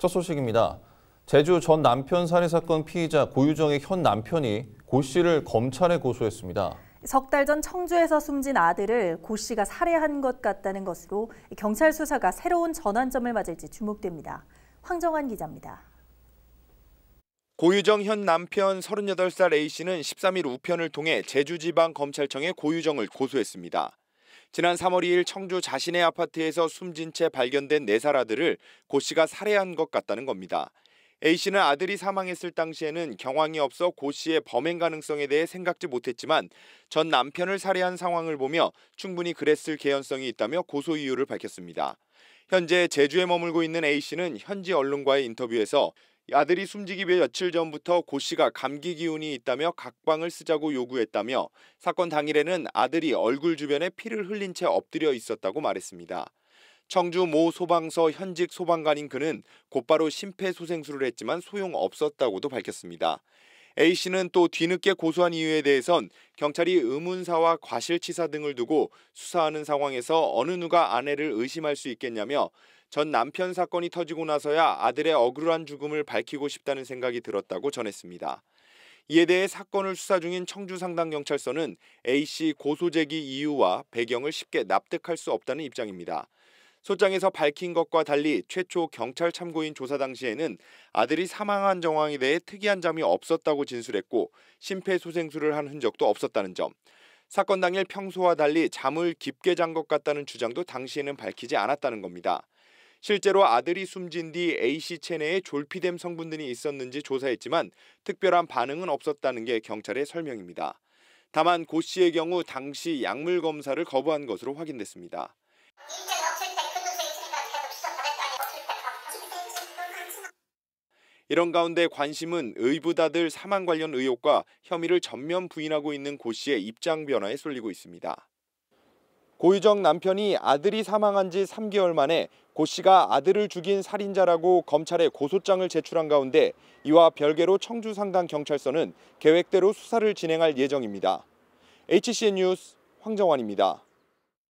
첫 소식입니다. 제주 전 남편 살해 사건 피의자 고유정의 현 남편이 고 씨를 검찰에 고소했습니다. 석 달 전 청주에서 숨진 아들을 고 씨가 살해한 것 같다는 것으로 경찰 수사가 새로운 전환점을 맞을지 주목됩니다. 황정환 기자입니다. 고유정 현 남편 38살 A씨는 13일 우편을 통해 제주지방검찰청에 고유정을 고소했습니다. 지난 3월 2일 청주 자신의 아파트에서 숨진 채 발견된 네살 아들을 고 씨가 살해한 것 같다는 겁니다. A 씨는 아들이 사망했을 당시에는 경황이 없어 고 씨의 범행 가능성에 대해 생각지 못했지만 전 남편을 살해한 상황을 보며 충분히 그랬을 개연성이 있다며 고소 이유를 밝혔습니다. 현재 제주에 머물고 있는 A 씨는 현지 언론과의 인터뷰에서 아들이 숨지기 위해 며칠 전부터 고 씨가 감기 기운이 있다며 각방을 쓰자고 요구했다며 사건 당일에는 아들이 얼굴 주변에 피를 흘린 채 엎드려 있었다고 말했습니다. 청주 모 소방서 현직 소방관인 그는 곧바로 심폐소생술을 했지만 소용없었다고도 밝혔습니다. A씨는 또 뒤늦게 고소한 이유에 대해선 경찰이 의문사와 과실치사 등을 두고 수사하는 상황에서 어느 누가 아내를 의심할 수 있겠냐며 전 남편 사건이 터지고 나서야 아들의 억울한 죽음을 밝히고 싶다는 생각이 들었다고 전했습니다. 이에 대해 사건을 수사 중인 청주상당경찰서는 A씨 고소 제기 이유와 배경을 쉽게 납득할 수 없다는 입장입니다. 소장에서 밝힌 것과 달리 최초 경찰 참고인 조사 당시에는 아들이 사망한 정황에 대해 특이한 점이 없었다고 진술했고 심폐소생술을 한 흔적도 없었다는 점. 사건 당일 평소와 달리 잠을 깊게 잔 것 같다는 주장도 당시에는 밝히지 않았다는 겁니다. 실제로 아들이 숨진 뒤 A씨 체내에 졸피뎀 성분들이 있었는지 조사했지만 특별한 반응은 없었다는 게 경찰의 설명입니다. 다만 고 씨의 경우 당시 약물 검사를 거부한 것으로 확인됐습니다. 이런 가운데 관심은 의부다들 사망 관련 의혹과 혐의를 전면 부인하고 있는 고 씨의 입장 변화에 쏠리고 있습니다. 고유정 남편이 아들이 사망한 지 3개월 만에 고 씨가 아들을 죽인 살인자라고 검찰에 고소장을 제출한 가운데 이와 별개로 청주 상당 경찰서는 계획대로 수사를 진행할 예정입니다. HCN 뉴스 황정환입니다.